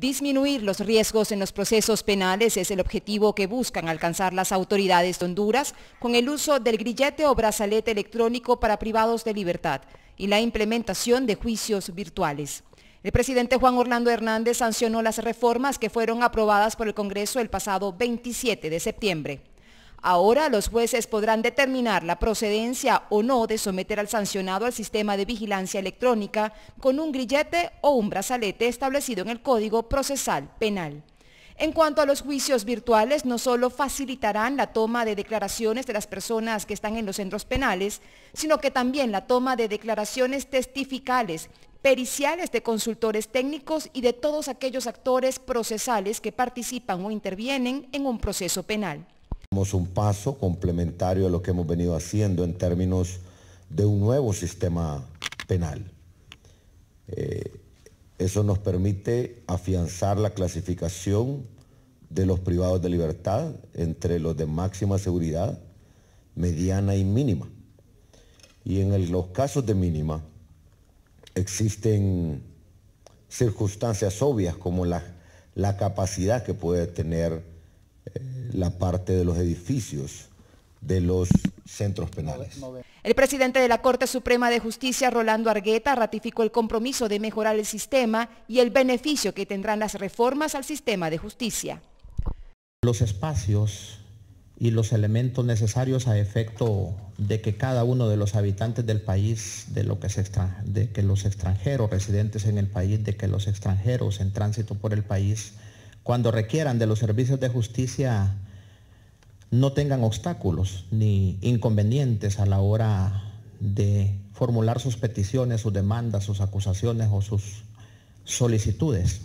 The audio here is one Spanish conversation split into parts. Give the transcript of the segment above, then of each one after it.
Disminuir los riesgos en los procesos penales es el objetivo que buscan alcanzar las autoridades de Honduras con el uso del grillete o brazalete electrónico para privados de libertad y la implementación de juicios virtuales. El presidente Juan Orlando Hernández sancionó las reformas que fueron aprobadas por el Congreso el pasado 27 de septiembre. Ahora los jueces podrán determinar la procedencia o no de someter al sancionado al sistema de vigilancia electrónica con un grillete o un brazalete establecido en el Código Procesal Penal. En cuanto a los juicios virtuales, no solo facilitarán la toma de declaraciones de las personas que están en los centros penales, sino que también la toma de declaraciones testificales, periciales de consultores técnicos y de todos aquellos actores procesales que participan o intervienen en un proceso penal un paso complementario a lo que hemos venido haciendo en términos de un nuevo sistema penal. Eh, eso nos permite afianzar la clasificación de los privados de libertad entre los de máxima seguridad, mediana y mínima. Y en los casos de mínima existen circunstancias obvias como la capacidad que puede tener eh, la parte de los edificios de los centros penales. El presidente de la Corte Suprema de Justicia, Rolando Argueta, ratificó el compromiso de mejorar el sistema y el beneficio que tendrán las reformas al sistema de justicia. Los espacios y los elementos necesarios a efecto de que cada uno de los habitantes del país, de, lo que se de que los extranjeros residentes en el país, de que los extranjeros en tránsito por el país, cuando requieran de los servicios de justicia no tengan obstáculos ni inconvenientes a la hora de formular sus peticiones, sus demandas, sus acusaciones o sus solicitudes.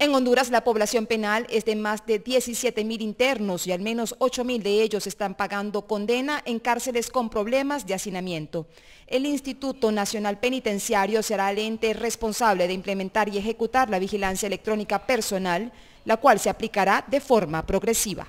En Honduras la población penal es de más de 17 internos y al menos 8 mil de ellos están pagando condena en cárceles con problemas de hacinamiento. El Instituto Nacional Penitenciario será el ente responsable de implementar y ejecutar la vigilancia electrónica personal, la cual se aplicará de forma progresiva.